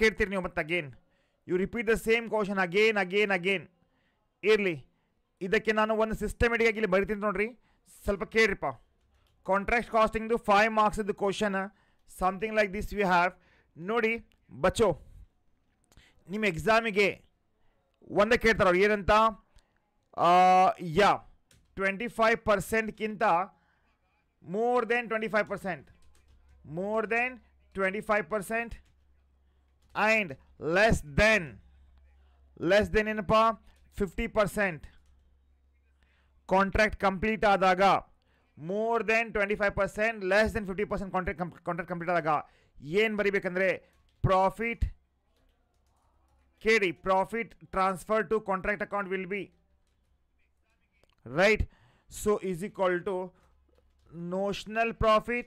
ಕೇಳ್ತೀರಿ ನೀವು ಮತ್ತೆ again you repeat the same question again again again ಇರಲಿ ಇದಕ್ಕೆ ನಾನು ಒಂದು ಸಿಸ್ಟಮೆಟಿಕ್ ಆಗಿ ಇಲ್ಲಿ ಬರಿತೀನಿ ನೋಡ್ರಿ ಸ್ವಲ್ಪ ಕೇಳ್ರಿಪ್ಪ ಕಾಂಟ್ರಾಕ್ಟ್ ಕಾಸ್ಟಿಂಗ್ದು ಫೈವ್ ಮಾರ್ಕ್ಸ್ದು question something like this we have ನೋಡಿ ಬಚೋ ನಿಮ್ಮ ಎಕ್ಸಾಮಿಗೆ ಒಂದೇ ಕೇಳ್ತಾರೆ ಅವ್ರು ಏನಂತ ಯಾ ಟ್ವೆಂಟಿ ಫೈವ್ ಪರ್ಸೆಂಟ್ಗಿಂತ more than twenty five percent more than twenty five percent and less than less than ಏನಪ್ಪ ಫಿಫ್ಟಿ ಪರ್ಸೆಂಟ್ ಕಾಂಟ್ರಾಕ್ಟ್ ಕಂಪ್ಲೀಟ್ ಆದಾಗ more than twenty five percent less than fifty percent contract contract complete ಆದಾಗ ಏನು ಬರಿಬೇಕಂದ್ರೆ profit ಕೇಳಿ profit transfer to contract account will be right so is equal to notional profit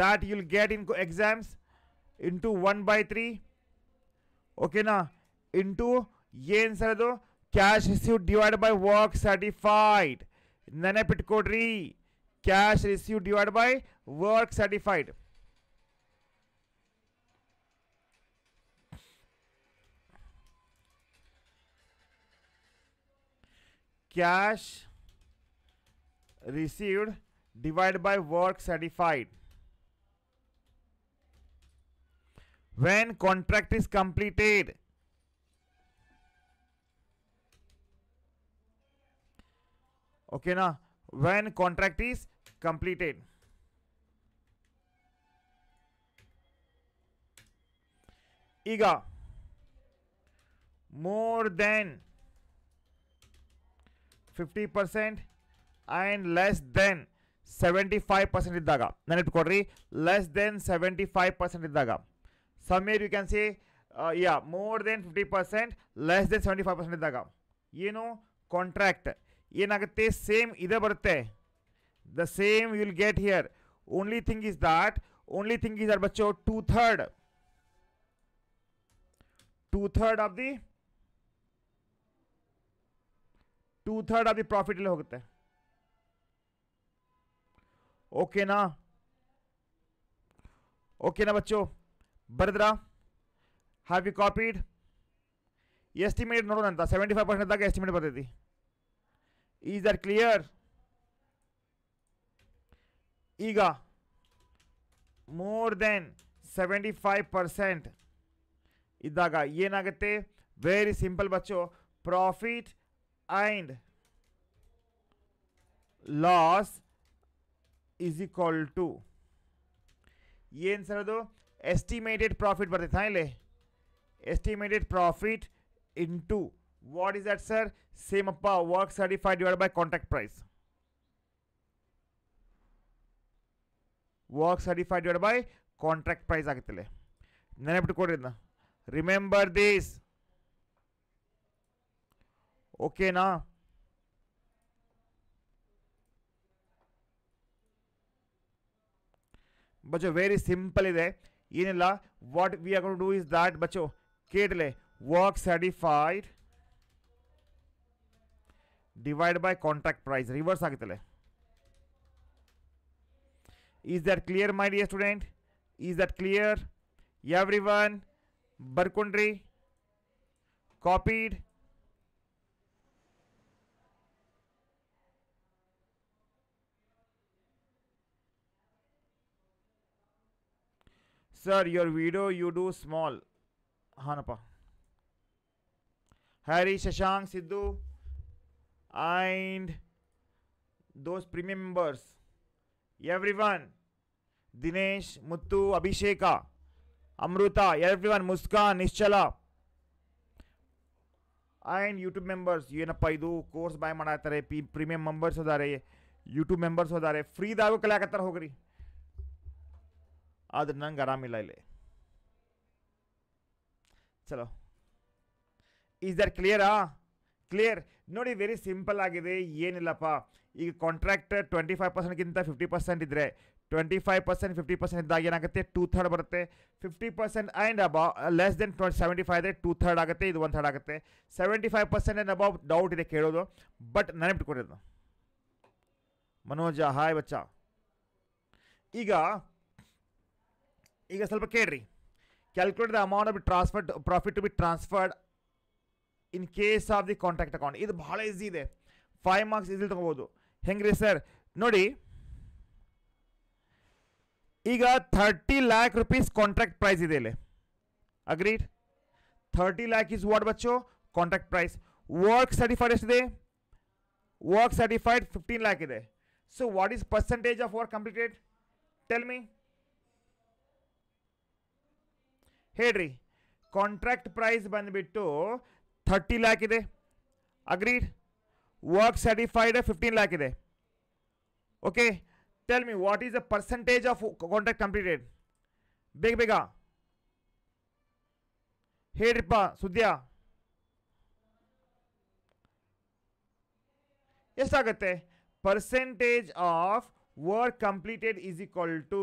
that you'll get in exams into 1 by 3 okay ना into ये answer है तो cash receive divide by work certified नने पिटकोटरी cash receive divide by work certified cash received divide by work certified when contract is completed okay na when contract is completed iga more than 50% and less than 75% ಇದ್ದಾಗ ನೆನಪಿಟ್ಕೊಡ್ರಿ less than seventy five percent ಇದ್ದಾಗ somewhere you can say uh, yeah more than 50% less than 75% ಇದ್ದಾಗ ಏನು contract ಏನಾಗುತ್ತೆ same ಇದೇ ಬರುತ್ತೆ the same will get here only thing is that only thing is are ಬಚ್ಚೋ two third two third of the two third of the profit ಅಲ್ಲಿ ಹೋಗುತ್ತೆ ಓಕೆನಾ ಓಕೆನಾ ಬಚ್ಚೋ ಬರೆದ್ರಾ ಹ್ಯಾವ್ ಯು ಕಾಪಿಡ್ ಎಸ್ಟಿಮೇಟ್ ನೋಡೋಣ ಅಂತ ಸೆವೆಂಟಿ ಫೈವ್ ಪರ್ಸೆಂಟ್ದಾಗ ಎಸ್ಟಿಮೇಟ್ ಬರ್ತೈತಿ ಈಸ್ ಆರ್ ಕ್ಲಿಯರ್ ಈಗ more than seventy five percent ಇದ್ದಾಗ ಏನಾಗುತ್ತೆ ವೆರಿ ಸಿಂಪಲ್ ಬಚ್ಚು profit and loss is equal to ಏನು ಸರ್ ಅದು एस्टिमेटेड प्रॉफिट बढ़ते था ले estimated profit into what is that sir same अपा work certified divide by contract price work certified divide by contract price आगे ले नेनपिटकोरिद remember this okay ना बच्चों वेरी सिंपल इधर ये नहीं ला what we are do is that बच्चो केट ले work certified divide by contract price reverse आगे is that clear my dear student is that clear everyone बरकुंड्री copied sir your video you do small हाँ नपा Harry Shashank Siddhu and दोस्त premium members everyone Dinesh Muttu Abhisheka Amrita everyone Muskan Nishchala and YouTube members ऐनपा इू कॉर्स बाय मातर premium members YouTube members free दू कल हो रही ಆದರೆ ನಂಗೆ ಆರಾಮಿಲ್ಲ ಇಲ್ಲಿ ಚಲೋ ಈಸ್ ದರ್ ಕ್ಲಿಯರಾ ಕ್ಲಿಯರ್ ನೋಡಿ ವೆರಿ ಸಿಂಪಲ್ ಆಗಿದೆ ಏನಿಲ್ಲಪ್ಪ ಈಗ ಕಾಂಟ್ರಾಕ್ಟ್ ಟ್ವೆಂಟಿ ಫೈವ್ ಪರ್ಸೆಂಟ್ಗಿಂತ ಫಿಫ್ಟಿ ಪರ್ಸೆಂಟ್ ಇದ್ದರೆ twenty five percent fifty percent ಇದ್ದಾಗ ಏನಾಗುತ್ತೆ ಟೂ ಥರ್ಡ್ ಬರುತ್ತೆ ಫಿಫ್ಟಿ ಪರ್ಸೆಂಟ್ ಆ್ಯಂಡ್ ಅಬಾ less than twenty seventy five ಇದೆ ಟೂ ಥರ್ಡ್ ಆಗುತ್ತೆ ಇದು ಒನ್ ಥರ್ಡ್ ಆಗುತ್ತೆ seventy five percent and above doubt ಇದೆ ಕೇಳೋದು ಬಟ್ ನೆನಪಿಟ್ಕೊಂಡಿರೋದು ಮನೋಜ ಹಾಯ್ ಬಚ್ಚ ಈಗ ಈಗ ಸ್ವಲ್ಪ ಕೇಳ್ರಿ calculate the amount to be transferred profit to be transferred in case of the contract account ಇದು ಬಹಳ इजी ಇದೆ 5 ಮಾರ್ಕ್ಸ್ ಇಜಿ ಇತ್ತು ಹೋಗಬಹುದು ಹೆಂಗ್ರಿ ಸರ್ ನೋಡಿ ಈಗ 30 ಲಕ್ಷ ರೂಪೀಸ್ ಕಾಂಟ್ರಾಕ್ಟ್ ಪ್ರೈಸ್ ಇದೆ ಇಲ್ಲಿ ಅಗ್ರೀಡ್ 30 ಲಕ್ಷ ಇಸ್ ವಾಟ್ ಬಚ್ಚೋ contract price work certified is the work certified 15 lakh ಇದೆ so what is percent of work completed tell me ಹೇಳ್ರಿ ಕಾಂಟ್ರಾಕ್ಟ್ ಪ್ರೈಸ್ ಬಂದುಬಿಟ್ಟು ಥರ್ಟಿ ಲ್ಯಾಕ್ ಇದೆ agreed work certified fifteen lakh ಇದೆ okay tell me what is the percentage of contract completed ಬೇಗ ಬೇಗ ಹೇಳ್ರಿಪ್ಪ ಸುದ್ದಿಯ ಎಷ್ಟಾಗುತ್ತೆ percentage of work completed is equal to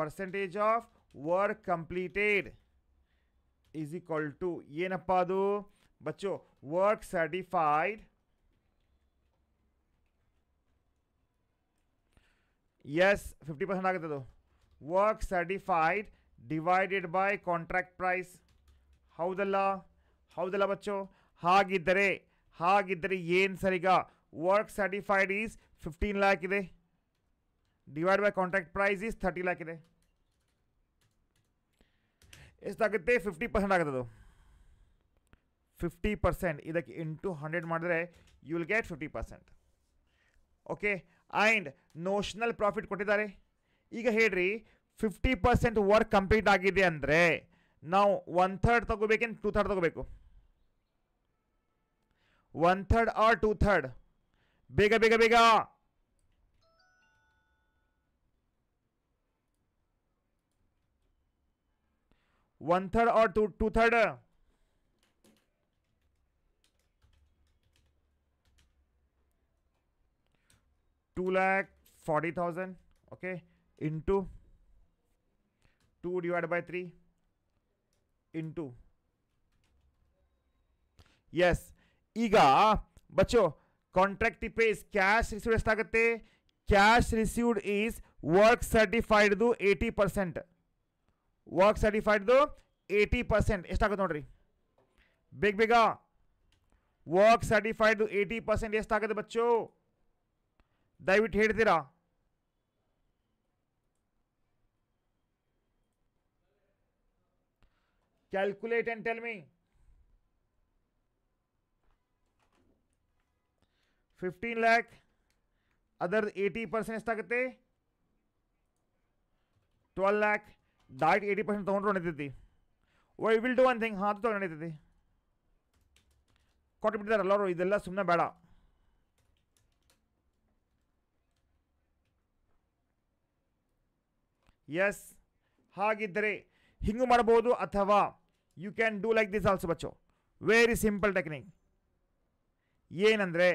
percentage of work completed is equal to ಏನಪ್ಪ ಅದು ಬಚ್ಚು work certified is fifty percent ಆಗುತ್ತೆ ಅದು work certified divided by contract price ಹೌದಲ್ಲ ಹೌದಲ್ಲ ಬಚ್ಚು ಹಾಗಿದ್ದರೆ ಹಾಗಿದ್ದರೆ ಏನು ಸರಿಗ work certified is fifteen lakh ಇದೆ divide by contract price is 30 lakh ಇದೆ ಈ ತರಕ್ಕೆ 50% ಆಗದರು 50% ಇದಕ್ಕೆ * 100 ಮಾಡಿದರೆ you will 겟50% okay and notional profit ಕೊಟ್ಟಿದ್ದಾರೆ ಈಗ ಹೇಳ್ರಿ 50% ವರ್ಕ್ ಕಂಪ್ಲೀಟ್ ಆಗಿದೆ ಅಂದ್ರೆ ನೌ 1/3 ತಗೋಬೇಕೇನ 2/3 ತಗೋಬೇಕು 1/3 ಆರ್ 2/3 ಬೇಗ ಬೇಗ ಬೇಗ वन थर्ड और two two third two lakh forty thousand okay into two divide by three into yes ईगा कॉन्ट्रैक्ट पे इस cash received cash received is work certified दू 80 percent work certified eighty percent एस्ट नोड़ी बेग बेग वर्क सर्टिफाइड एटी पर्सेंट एस्ट बच्चो दयवीर calculate and tell me 15 lakh other 80 percent एस्ट 12 लाख ಡೈರೆಕ್ಟ್ ಏಯ್ಟಿ ಪರ್ಸೆಂಟ್ ತೊಗೊಂಡ್ರು ನಡೀತೈತಿ why will do one thing ಹಾಂ ಅದು ತೊಗೊಂಡು ನಡೀತೈತಿ ಕೊಟ್ಬಿಟ್ಟಿದ್ದಾರೆ ಎಲ್ಲರೂ ಇದೆಲ್ಲ ಸುಮ್ಮನೆ ಬೇಡ ಎಸ್ ಹಾಗಿದ್ದರೆ ಹಿಂಗು ಮಾಡ್ಬೋದು ಅಥವಾ you can do like this also ಬಚ್ಚೋ ವೆರಿ ಸಿಂಪಲ್ ಟೆಕ್ನಿಕ್ ಏನಂದರೆ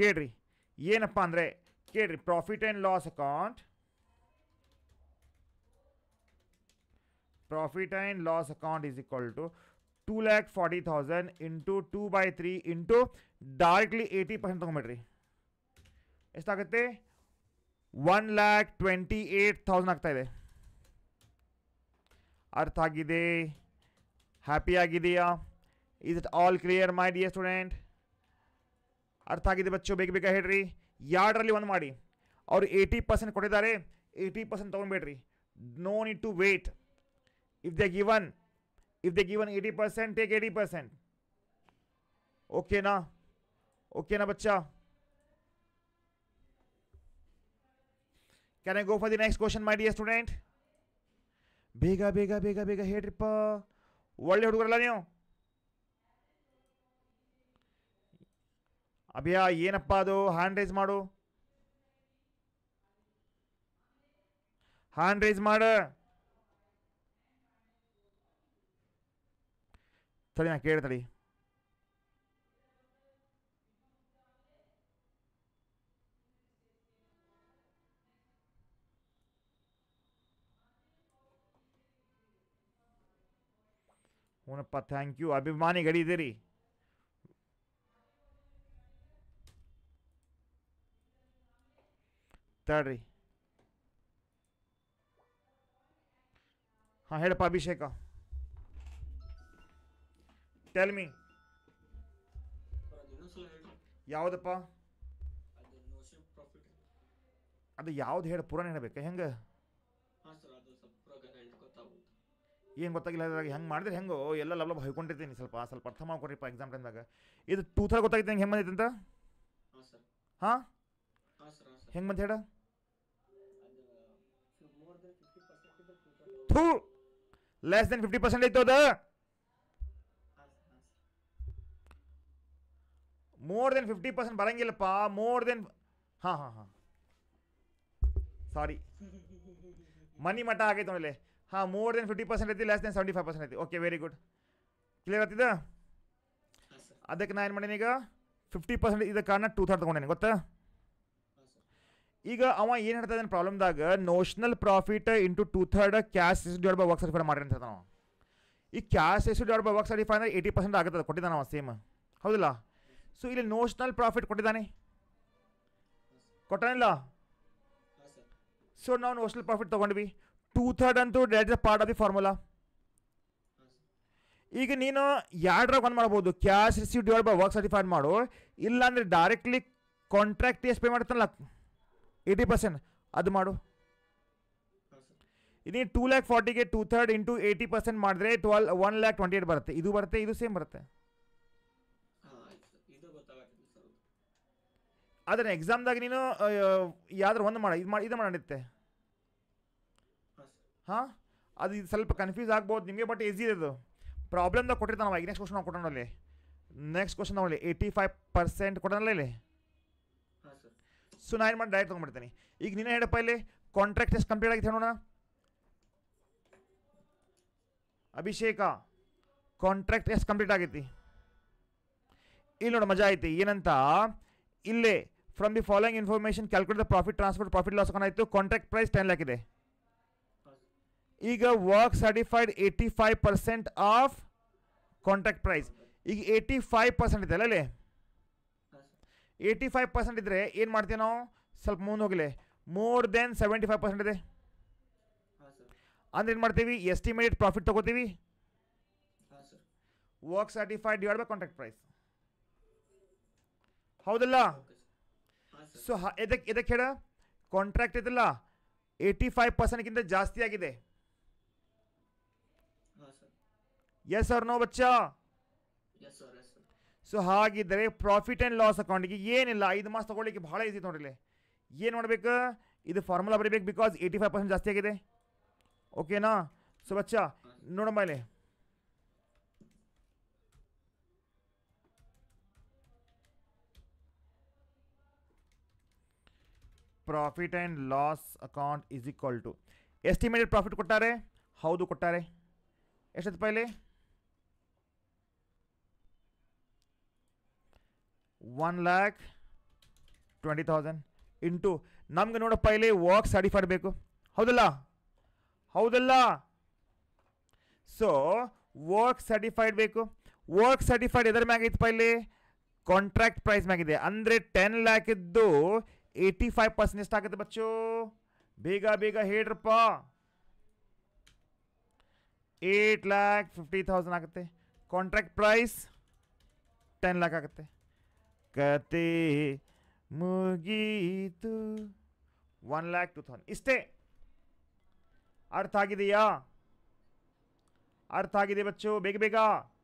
कैनप अरे केड़ी profit and loss account profit and loss account is equal to two lakh forty thousand into two by three into directly eighty percent तक बेड्री एस्ट one lakh twenty eight thousand आगता है अर्थ आगे हैपी आगदिया is it all clear my dear student ಅರ್ಥ ಆಗಿದೆ ಬচ্চೋ ಬೇಗ ಬೇಗ ಹೇಳ್ರಿ 2 ರಲ್ಲಿ 1 ಮಾಡಿ ಔರ್ 80% ಕೊಟ್ಟಿದ್ದಾರೆ 80% ತಗೊಂಡೆ ಬಿಡಿ no need to wait if they given if they given 80% take 80% okay ನಾ ಓಕೆ ನಾ बच्चा can I go for the next question my dear student ಬೇಗ ಬೇಗ ಬೇಗ ಬೇಗ ಹೇಳ್ರಿ ಪಾ ಒಳ್ಳೆ ಹುಡುಗರಲ್ಲ ನೀವು અબિયા એના પાડો હેન્ડ રેઝ માડુ હેન્ડ રેઝ માડુ તરેના કેળ તડી હોને પા થેન્ક યુ અભિમાનિ ઘડી તરી ತಡ್ರಿ ಹಾಂ ಹೇಳಪ್ಪ ಅಭಿಷೇಕ ಟೆಲ್ ಮೀ ಯಾವುದಪ್ಪ ಅದು ಯಾವ್ದು ಹೇಳಿ ಪುರಾಣ ಹೇಳಬೇಕಾ ಹೆಂಗೆ ಏನು ಗೊತ್ತಾಗಿಲ್ಲ ಅದ್ರಾಗ ಹೆಂಗೆ ಮಾಡಿದ್ರೆ ಹೆಂಗೋ ಎಲ್ಲ ಲವ್ ಹೊಯ್ಕೊಂಡಿರ್ತೀನಿ ಸ್ವಲ್ಪ ಸ್ವಲ್ಪ ಅರ್ಥ ಮಾಡ್ಕೊಡ್ರಿಪ್ಪ ಎಕ್ಸಾಮ್ ಟೈಮ್ದಾಗ ಇದು ಟೂ ಥರ್ ಗೊತ್ತಾಗಿತ್ತು ಹೆಂಗೆ ಹೆಂಗೆ ಬಂದೈತೆ ಅಂತ ಹಾಂ ಹೆಂಗೆ ಬಂತ ಹೇಳ થો લેસ ધેન 50% આઈતોદ મોર ધેન 50% બરંગિલેપા મોર ધેન હા હા હા સாரி મની મટા આગે તોનીલે હા મોર ધેન 50% આઈતી લેસ ધેન 75% આઈતી ઓકે વેરી ગુડ ક્લિયર આતીદા આદક નાય મની નિગા 50% ઇદકાના 2 થાટ તકોનેને ગોત ಈಗ ಅವ ಏನು ಹೇಳ್ತಾ ಇದ್ದಾನೆ ಪ್ರಾಬ್ಲಮ್ದಾಗ notional profit into two third cash is divide by work certify ಮಾಡಿ ಅಂತ ನಾವು ಈ cash is divide by work certify ಅಂದರೆ ಏಯ್ಟಿ ಪರ್ಸೆಂಟ್ ಆಗುತ್ತೆ ಕೊಟ್ಟಿದ್ದಾನೆ ಅವ ಸೇಮ್ ಹೌದಿಲ್ಲ ಸೊ ಇಲ್ಲಿ ನೋಷನಲ್ ಪ್ರಾಫಿಟ್ ಕೊಟ್ಟಿದ್ದಾನೆ ಕೊಟ್ಟನಿಲ್ಲ ಸೊ ನಾವು ನೋಷನಲ್ ಪ್ರಾಫಿಟ್ ತಗೊಂಡ್ವಿ ಟೂ ಥರ್ಡ್ ಅಂತೂ that is part of the formula ಈಗ ನೀನು ಎರಡರ ಒಂದು ಮಾಡ್ಬೋದು cash receive divide by work certified ಮಾಡು ಇಲ್ಲಾಂದರೆ ಡೈರೆಕ್ಟ್ಲಿ ಕಾಂಟ್ರಾಕ್ಟ್ ಎಷ್ಟು ಪೇ ಮಾಡ್ತಾನಲ್ಲ ಏಯ್ಟಿ ಪರ್ಸೆಂಟ್ ಅದು ಮಾಡು ಇದೇ ಟೂ ಲ್ಯಾಕ್ ಫಾರ್ಟಿಗೆ two third into eighty percent ಮಾಡಿದ್ರೆ twelve one lakh twenty eight ಬರುತ್ತೆ ಇದು ಬರುತ್ತೆ ಇದು ಸೇಮ್ ಬರುತ್ತೆ ಆದರೆ ಎಕ್ಸಾಮ್ದಾಗ ನೀನು ಯಾವ್ದಾರು ಒಂದು ಮಾಡ ಇದು ಮಾಡಿ ಇದು ಮಾಡಿತ್ತೆ ಹಾಂ ಅದು ಇದು ಸ್ವಲ್ಪ ಕನ್ಫ್ಯೂಸ್ ಆಗ್ಬೋದು ನಿಮಗೆ ಬಟ್ ಈಸಿ ಅದು ಪ್ರಾಬ್ಲಮ್ದಾಗ ಕೊಟ್ಟಿರ್ತಾನೆ ಈಗ ನೆಕ್ಸ್ಟ್ ಕ್ವಶನ್ ನಾವು ಕೊಟ್ಟೋಣ ಅಲ್ಲಿ ನೆಕ್ಸ್ಟ್ ಕ್ವಶನ್ ನೋಡಿ ಏಯ್ಟಿ ಫೈವ್ ಪರ್ಸೆಂಟ್ ಕೊಡೋಣ ಇಲ್ಲಿ ಸುನಾಯೆ ನಾನು ಡೈರೆಕ್ಟ್ ಆಗಿ ಬಿಡ್ತೀನಿ ಈಗ ನಿನ್ನ ಹೆಡಪಾ ಇಲ್ಲಿ ಕಾಂಟ್ರಾಕ್ಟ್ ಇಸ್ ಕಂಪ್ಲೀಟ್ ಆಗಿತಿ ಅಂತ ನೋಡಿ ಅಭಿಶೇಕಾ ಕಾಂಟ್ರಾಕ್ಟ್ ಇಸ್ ಕಂಪ್ಲೀಟ್ ಆಗಿತಿ ಇಲ್ಲಿ ನೋಡಿ मजा ಆಯ್ತಿ ಏನಂತ ಇಲ್ಲೇ from the following information calculate the profit transfer profit loss ಏನಾಯ್ತು ಕಾಂಟ್ರಾಕ್ಟ್ ಪ್ರೈಸ್ 10 ಲಕ್ಷ ಇದೆ ಈಗ works certified 85% of contract price ಈಗ 85% ಇದೆ ಅಲ್ಲೇ ಏಯ್ಟಿ ಫೈವ್ ಪರ್ಸೆಂಟ್ ಇದ್ದರೆ ಏನು ಮಾಡ್ತೀವಿ ನಾವು ಸ್ವಲ್ಪ ಮುಂದೆ ಹೋಗಲಿ more than seventy five percent ಇದೆ ಅಂದ್ರೆ ಏನು ಮಾಡ್ತೀವಿ ಎಸ್ಟಿಮೇಟ್ ಪ್ರಾಫಿಟ್ ತೊಗೋತೀವಿ work certified divide by contract price ಹೌದಲ್ಲ ಸೊ ಇದಕ್ಕೆ ಇದಕ್ಕೆ ಹೇಳ ಕಾಂಟ್ರಾಕ್ಟ್ ಇದಲ್ಲ ಏಯ್ಟಿ ಫೈವ್ ಪರ್ಸೆಂಟ್ಗಿಂತ ಜಾಸ್ತಿ ಆಗಿದೆ ಎಸ್ ಅವ್ರ ನೋ ಬಚ್ಚಾ ಸೋ ಹಾಗಿದ್ರೆ प्रॉफिट एंड लॉस अकाउंट ಗೆ ಏನಿಲ್ಲ 5 ಮಾಸ ತಗೊಳ್ಳಿ ಬಾಳೆ इजी ನೋಡಿಲಿ ಏನು ಮಾಡಬೇಕು ಇದು ಫಾರ್ಮುಲಾ ಬರಬೇಕು बिकॉज 85% ಜಾಸ್ತಿ ಆಗಿದೆ ಓಕೆ ನಾ ಸೋ बच्चा ನೋಡಿಲಿ profit and loss account is equal to estimated profit ಕೊಟ್ಟಾರೆ हाउದು ಕೊಟ್ಟಾರೆ ಎಷ್ಟದಪೈಲಿ one lakh twenty thousand into नमड पैले वर्क सर्टिफाइड बेदलाो वर्क सर्टिफाइड बे वर्क सर्टिफाइड यदर मैं पैले कॉन्ट्राक्ट प्राइस मैग अरे टेन याकू एटी फाइव पर्सेंट आगते बच्चो बेग बेग हेड़प एट लैक फिफ्टी आगते कॉन्ट्राक्ट प्राइस टेन लाख आगते कते मुगी वन लैक टू थौस इस्टे अर्थ आगे अर्थ आगे बच्चों बेग बेगा